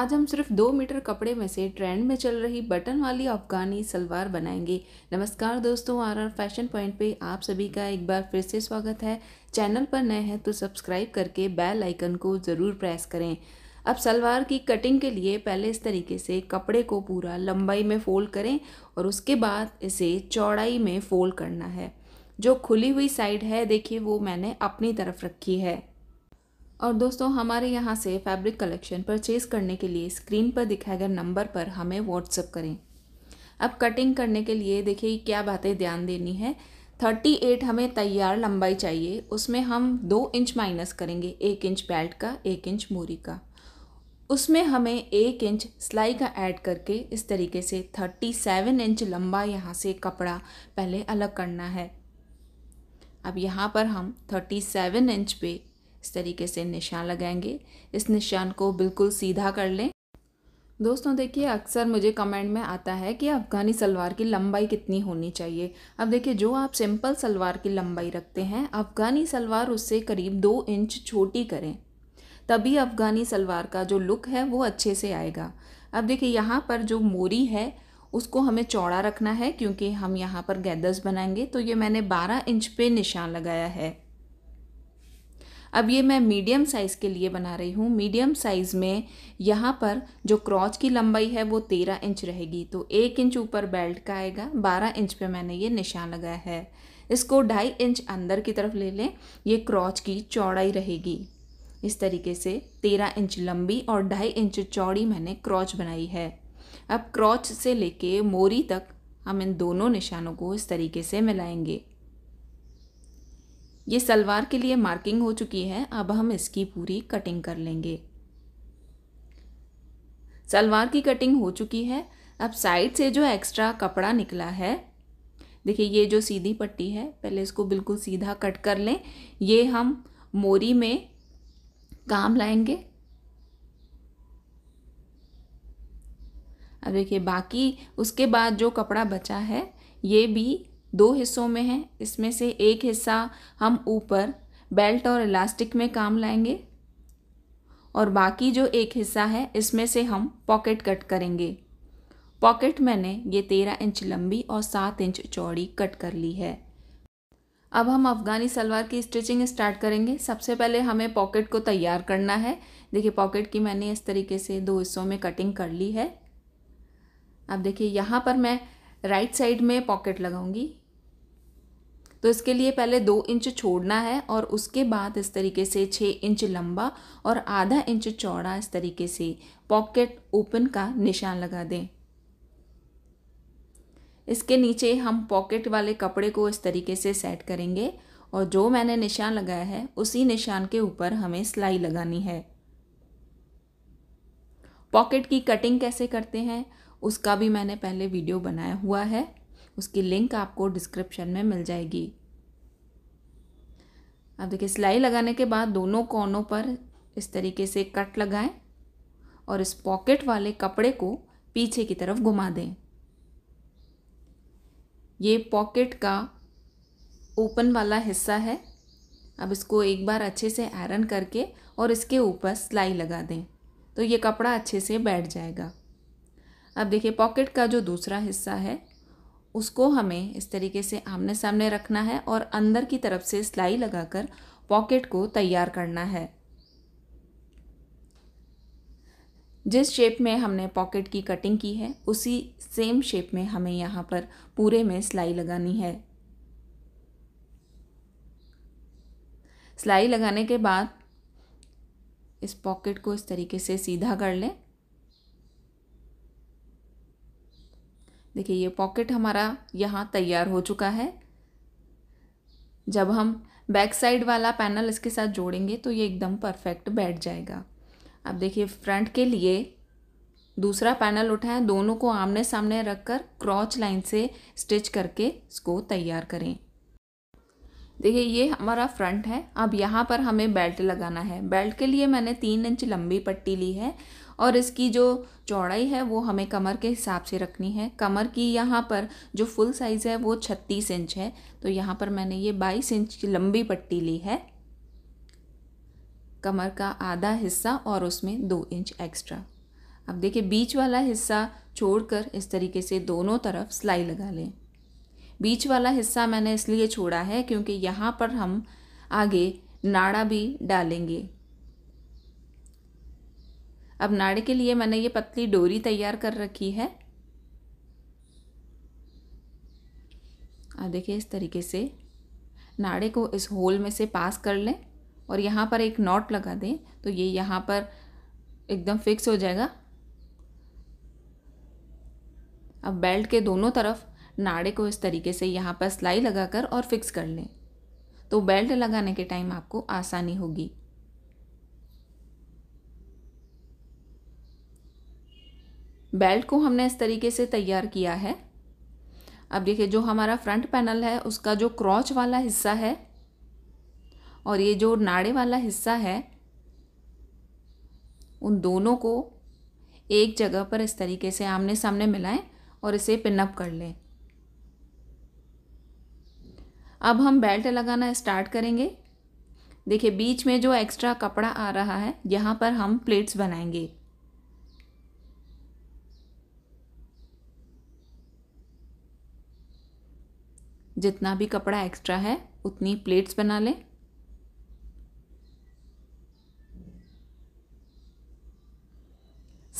आज हम सिर्फ दो मीटर कपड़े में से ट्रेंड में चल रही बटन वाली अफगानी सलवार बनाएंगे नमस्कार दोस्तों आर आर फैशन पॉइंट पे आप सभी का एक बार फिर से स्वागत है चैनल पर नए हैं तो सब्सक्राइब करके बेल आइकन को ज़रूर प्रेस करें अब सलवार की कटिंग के लिए पहले इस तरीके से कपड़े को पूरा लंबाई में फ़ोल्ड करें और उसके बाद इसे चौड़ाई में फ़ोल्ड करना है जो खुली हुई साइड है देखिए वो मैंने अपनी तरफ रखी है और दोस्तों हमारे यहाँ से फैब्रिक कलेक्शन परचेज़ करने के लिए स्क्रीन पर दिखाए गए नंबर पर हमें व्हाट्सअप करें अब कटिंग करने के लिए देखिए क्या बातें ध्यान देनी है थर्टी एट हमें तैयार लंबाई चाहिए उसमें हम दो इंच माइनस करेंगे एक इंच बेल्ट का एक इंच मोरी का उसमें हमें एक इंच सिलाई का ऐड करके इस तरीके से थर्टी सेवन इंच लंबा यहाँ से कपड़ा पहले अलग करना है अब यहाँ पर हम थर्टी सेवन इंच पे इस तरीके से निशान लगाएंगे इस निशान को बिल्कुल सीधा कर लें दोस्तों देखिए अक्सर मुझे कमेंट में आता है कि अफ़गानी सलवार की लंबाई कितनी होनी चाहिए अब देखिए जो आप सिंपल सलवार की लंबाई रखते हैं अफ़गानी सलवार उससे करीब दो इंच छोटी करें तभी अफ़गानी सलवार का जो लुक है वो अच्छे से आएगा अब देखिए यहाँ पर जो मोरी है उसको हमें चौड़ा रखना है क्योंकि हम यहाँ पर गैदर्स बनाएंगे तो ये मैंने 12 इंच पे निशान लगाया है अब ये मैं मीडियम साइज़ के लिए बना रही हूँ मीडियम साइज़ में यहाँ पर जो क्रॉच की लंबाई है वो तेरह इंच रहेगी तो एक इंच ऊपर बेल्ट का आएगा बारह इंच पे मैंने ये निशान लगाया है इसको ढाई इंच अंदर की तरफ ले लें ये क्रॉच की चौड़ाई रहेगी इस तरीके से तेरह इंच लंबी और ढाई इंच चौड़ी मैंने क्रॉच बनाई है अब क्रॉच से लेके मोरी तक हम इन दोनों निशानों को इस तरीके से मिलाएंगे ये सलवार के लिए मार्किंग हो चुकी है अब हम इसकी पूरी कटिंग कर लेंगे सलवार की कटिंग हो चुकी है अब साइड से जो एक्स्ट्रा कपड़ा निकला है देखिए ये जो सीधी पट्टी है पहले इसको बिल्कुल सीधा कट कर लें ये हम मोरी में काम लाएंगे अब देखिए बाकी उसके बाद जो कपड़ा बचा है ये भी दो हिस्सों में है इसमें से एक हिस्सा हम ऊपर बेल्ट और इलास्टिक में काम लाएंगे और बाकी जो एक हिस्सा है इसमें से हम पॉकेट कट करेंगे पॉकेट मैंने ये तेरह इंच लंबी और सात इंच चौड़ी कट कर ली है अब हम अफ़गानी सलवार की स्टिचिंग स्टार्ट करेंगे सबसे पहले हमें पॉकेट को तैयार करना है देखिए पॉकेट की मैंने इस तरीके से दो हिस्सों में कटिंग कर ली है अब देखिए यहाँ पर मैं राइट साइड में पॉकेट लगाऊंगी तो इसके लिए पहले दो इंच छोड़ना है और उसके बाद इस तरीके से छः इंच लंबा और आधा इंच चौड़ा इस तरीके से पॉकेट ओपन का निशान लगा दें इसके नीचे हम पॉकेट वाले कपड़े को इस तरीके से सेट करेंगे और जो मैंने निशान लगाया है उसी निशान के ऊपर हमें सिलाई लगानी है पॉकेट की कटिंग कैसे करते हैं उसका भी मैंने पहले वीडियो बनाया हुआ है उसकी लिंक आपको डिस्क्रिप्शन में मिल जाएगी अब देखिए सिलाई लगाने के बाद दोनों कोनों पर इस तरीके से कट लगाएं और इस पॉकेट वाले कपड़े को पीछे की तरफ घुमा दें ये पॉकेट का ओपन वाला हिस्सा है अब इसको एक बार अच्छे से आयरन करके और इसके ऊपर सिलाई लगा दें तो ये कपड़ा अच्छे से बैठ जाएगा अब देखिए पॉकेट का जो दूसरा हिस्सा है उसको हमें इस तरीके से आमने सामने रखना है और अंदर की तरफ से सिलाई लगाकर पॉकेट को तैयार करना है जिस शेप में हमने पॉकेट की कटिंग की है उसी सेम शेप में हमें यहाँ पर पूरे में सिलाई लगानी है सिलाई लगाने के बाद इस पॉकेट को इस तरीके से सीधा कर लें देखिए ये पॉकेट हमारा यहाँ तैयार हो चुका है जब हम बैक साइड वाला पैनल इसके साथ जोड़ेंगे तो ये एकदम परफेक्ट बैठ जाएगा अब देखिए फ्रंट के लिए दूसरा पैनल उठाएं दोनों को आमने सामने रखकर क्रॉच लाइन से स्टिच करके इसको तैयार करें देखिए ये हमारा फ्रंट है अब यहाँ पर हमें बेल्ट लगाना है बेल्ट के लिए मैंने तीन इंच लंबी पट्टी ली है और इसकी जो चौड़ाई है वो हमें कमर के हिसाब से रखनी है कमर की यहाँ पर जो फुल साइज़ है वो छत्तीस इंच है तो यहाँ पर मैंने ये बाईस इंच की लंबी पट्टी ली है कमर का आधा हिस्सा और उसमें दो इंच एक्स्ट्रा अब देखिए बीच वाला हिस्सा छोड़कर इस तरीके से दोनों तरफ सिलाई लगा लें बीच वाला हिस्सा मैंने इसलिए छोड़ा है क्योंकि यहाँ पर हम आगे नाड़ा भी डालेंगे अब नाड़ी के लिए मैंने ये पतली डोरी तैयार कर रखी है अब देखिए इस तरीके से नाड़े को इस होल में से पास कर लें और यहाँ पर एक नॉट लगा दें तो ये यहाँ पर एकदम फिक्स हो जाएगा अब बेल्ट के दोनों तरफ नाड़े को इस तरीके से यहाँ पर सिलाई लगाकर और फिक्स कर लें तो बेल्ट लगाने के टाइम आपको आसानी होगी बेल्ट को हमने इस तरीके से तैयार किया है अब देखिए जो हमारा फ्रंट पैनल है उसका जो क्रॉच वाला हिस्सा है और ये जो नाड़े वाला हिस्सा है उन दोनों को एक जगह पर इस तरीके से आमने सामने मिलाएं और इसे पिनअप कर लें अब हम बेल्ट लगाना स्टार्ट करेंगे देखिए बीच में जो एक्स्ट्रा कपड़ा आ रहा है यहाँ पर हम प्लेट्स बनाएंगे जितना भी कपड़ा एक्स्ट्रा है उतनी प्लेट्स बना लें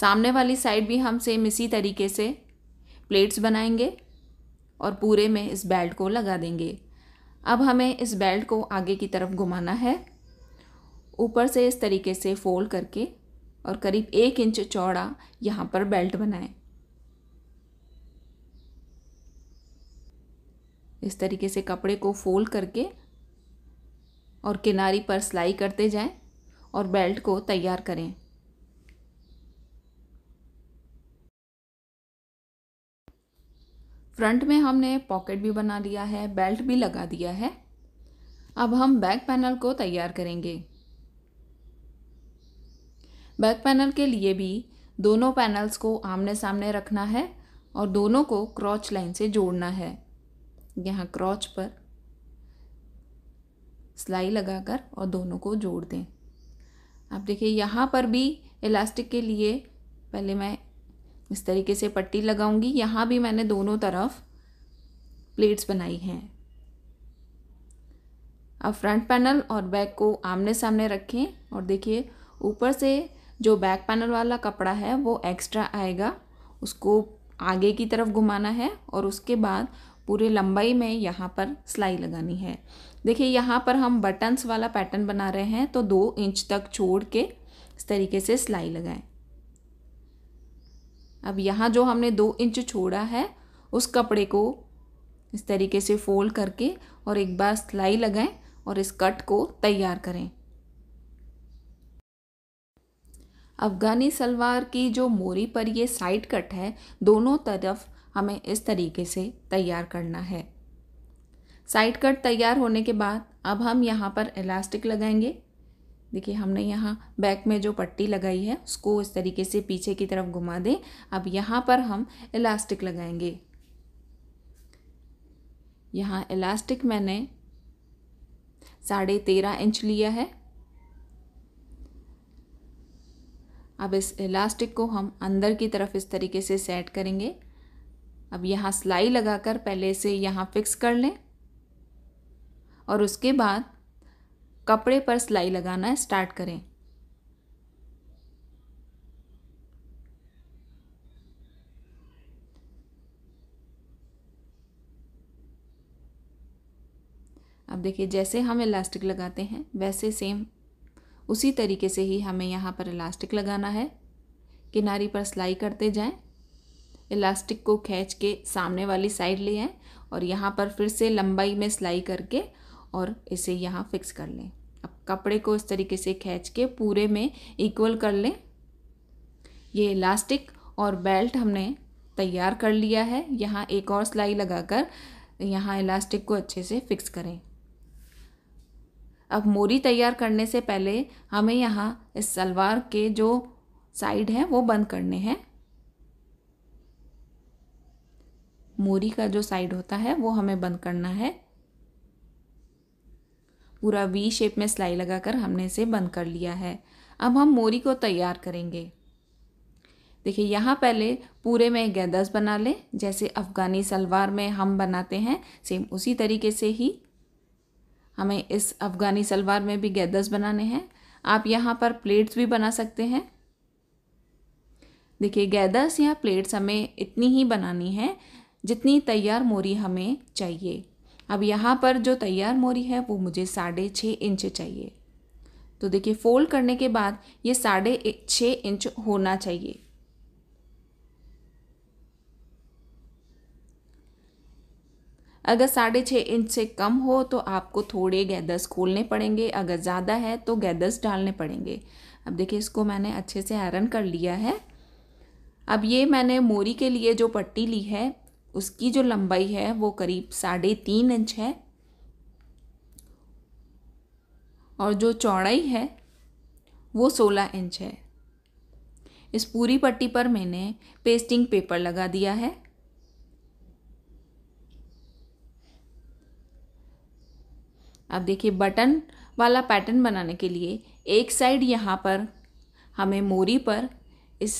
सामने वाली साइड भी हम सेम इसी तरीके से प्लेट्स बनाएंगे और पूरे में इस बेल्ट को लगा देंगे अब हमें इस बेल्ट को आगे की तरफ घुमाना है ऊपर से इस तरीके से फोल्ड करके और करीब एक इंच चौड़ा यहाँ पर बेल्ट बनाएं इस तरीके से कपड़े को फोल्ड करके और किनारी पर सिलाई करते जाएं और बेल्ट को तैयार करें फ्रंट में हमने पॉकेट भी बना लिया है बेल्ट भी लगा दिया है अब हम बैक पैनल को तैयार करेंगे बैक पैनल के लिए भी दोनों पैनल्स को आमने सामने रखना है और दोनों को क्रॉच लाइन से जोड़ना है यहाँ क्रॉच पर सिलाई लगाकर और दोनों को जोड़ दें आप देखिए यहाँ पर भी इलास्टिक के लिए पहले मैं इस तरीके से पट्टी लगाऊंगी यहाँ भी मैंने दोनों तरफ प्लेट्स बनाई हैं अब फ्रंट पैनल और बैक को आमने सामने रखें और देखिए ऊपर से जो बैक पैनल वाला कपड़ा है वो एक्स्ट्रा आएगा उसको आगे की तरफ घुमाना है और उसके बाद पूरे लंबाई में यहाँ पर सिलाई लगानी है देखिए यहाँ पर हम बटन्स वाला पैटर्न बना रहे हैं तो दो इंच तक छोड़ के इस तरीके से सिलाई लगाएं अब यहाँ जो हमने दो इंच छोड़ा है उस कपड़े को इस तरीके से फोल्ड करके और एक बार सिलाई लगाएं और इस कट को तैयार करें अफ़गानी सलवार की जो मोरी पर ये साइड कट है दोनों तरफ हमें इस तरीके से तैयार करना है साइड कट तैयार होने के बाद अब हम यहाँ पर इलास्टिक लगाएंगे देखिए हमने यहाँ बैक में जो पट्टी लगाई है उसको इस तरीके से पीछे की तरफ घुमा दें अब यहाँ पर हम इलास्टिक लगाएंगे यहाँ इलास्टिक मैंने साढ़े तेरह इंच लिया है अब इस इलास्टिक को हम अंदर की तरफ इस तरीके से सेट करेंगे अब यहाँ सिलाई लगाकर पहले से यहाँ फिक्स कर लें और उसके बाद कपड़े पर सिलाई लगाना स्टार्ट करें अब देखिए जैसे हम इलास्टिक लगाते हैं वैसे सेम उसी तरीके से ही हमें यहाँ पर इलास्टिक लगाना है किनारी पर सिलाई करते जाएं इलास्टिक को खींच के सामने वाली साइड ले आएँ और यहाँ पर फिर से लंबाई में सिलाई करके और इसे यहाँ फिक्स कर लें अब कपड़े को इस तरीके से खींच के पूरे में इक्वल कर लें ये इलास्टिक और बेल्ट हमने तैयार कर लिया है यहाँ एक और सिलाई लगाकर यहाँ इलास्टिक को अच्छे से फिक्स करें अब मोरी तैयार करने से पहले हमें यहाँ इस सलवार के जो साइड हैं वो बंद करने हैं मोरी का जो साइड होता है वो हमें बंद करना है पूरा वी शेप में सिलाई लगाकर हमने इसे बंद कर लिया है अब हम मोरी को तैयार करेंगे देखिए यहाँ पहले पूरे में गैदर्स बना लें जैसे अफ़गानी सलवार में हम बनाते हैं सेम उसी तरीके से ही हमें इस अफ़गानी सलवार में भी गैदर्स बनाने हैं आप यहाँ पर प्लेट्स भी बना सकते हैं देखिए गैदर्स या प्लेट्स हमें इतनी ही बनानी है जितनी तैयार मोरी हमें चाहिए अब यहाँ पर जो तैयार मोरी है वो मुझे साढ़े छः इंच चाहिए तो देखिए फोल्ड करने के बाद ये साढ़े छः इंच होना चाहिए अगर साढ़े छः इंच से कम हो तो आपको थोड़े गैदर्स खोलने पड़ेंगे अगर ज़्यादा है तो गैदर्स डालने पड़ेंगे अब देखिए इसको मैंने अच्छे से आयरन कर लिया है अब ये मैंने मोरी के लिए जो पट्टी ली है उसकी जो लंबाई है वो करीब साढ़े तीन इंच है और जो चौड़ाई है वो सोलह इंच है इस पूरी पट्टी पर मैंने पेस्टिंग पेपर लगा दिया है अब देखिए बटन वाला पैटर्न बनाने के लिए एक साइड यहाँ पर हमें मोरी पर इस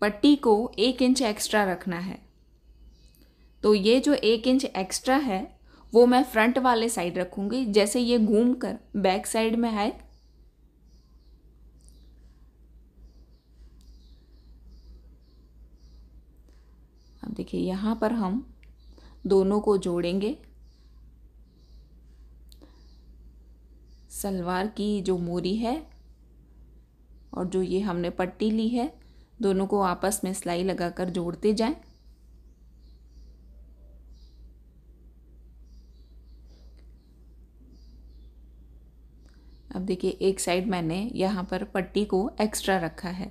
पट्टी को एक इंच एक्स्ट्रा रखना है तो ये जो एक इंच एक्स्ट्रा है वो मैं फ्रंट वाले साइड रखूँगी जैसे ये घूम कर बैक साइड में आए अब देखिए यहाँ पर हम दोनों को जोड़ेंगे सलवार की जो मोरी है और जो ये हमने पट्टी ली है दोनों को आपस में सिलाई लगाकर जोड़ते जाएं अब देखिए एक साइड मैंने यहाँ पर पट्टी को एक्स्ट्रा रखा है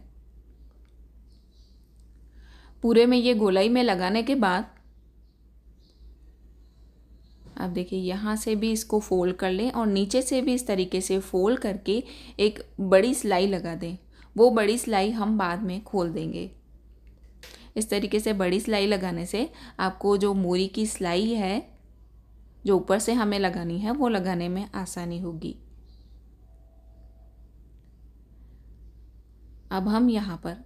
पूरे में ये गोलाई में लगाने के बाद आप देखिए यहाँ से भी इसको फोल्ड कर लें और नीचे से भी इस तरीके से फोल्ड करके एक बड़ी सिलाई लगा दें वो बड़ी सिलाई हम बाद में खोल देंगे इस तरीके से बड़ी सिलाई लगाने से आपको जो मोरी की सिलाई है जो ऊपर से हमें लगानी है वो लगाने में आसानी होगी अब हम यहाँ पर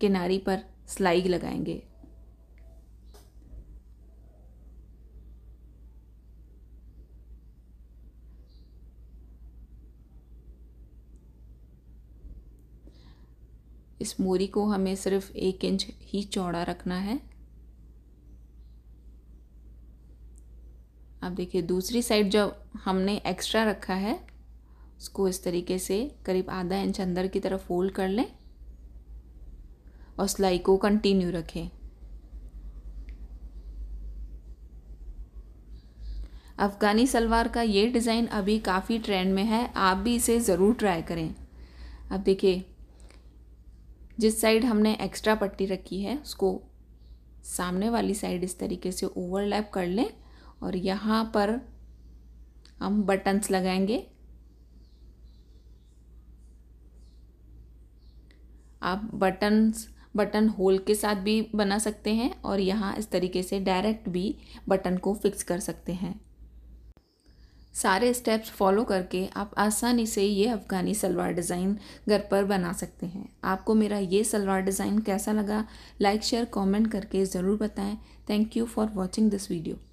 किनारी पर सिलाई लगाएंगे इस मोरी को हमें सिर्फ एक इंच ही चौड़ा रखना है अब देखिए दूसरी साइड जो हमने एक्स्ट्रा रखा है उसको इस तरीके से करीब आधा इंच अंदर की तरफ फोल्ड कर लें और सिलाई को कंटिन्यू रखें अफ़गानी सलवार का ये डिज़ाइन अभी काफ़ी ट्रेंड में है आप भी इसे ज़रूर ट्राई करें अब देखिए जिस साइड हमने एक्स्ट्रा पट्टी रखी है उसको सामने वाली साइड इस तरीके से ओवरलैप कर लें और यहाँ पर हम बटन्स लगाएंगे आप बटन्स बटन होल के साथ भी बना सकते हैं और यहाँ इस तरीके से डायरेक्ट भी बटन को फिक्स कर सकते हैं सारे स्टेप्स फॉलो करके आप आसानी से ये अफ़गानी सलवार डिज़ाइन घर पर बना सकते हैं आपको मेरा ये सलवार डिज़ाइन कैसा लगा लाइक शेयर कमेंट करके ज़रूर बताएं thank you for watching this video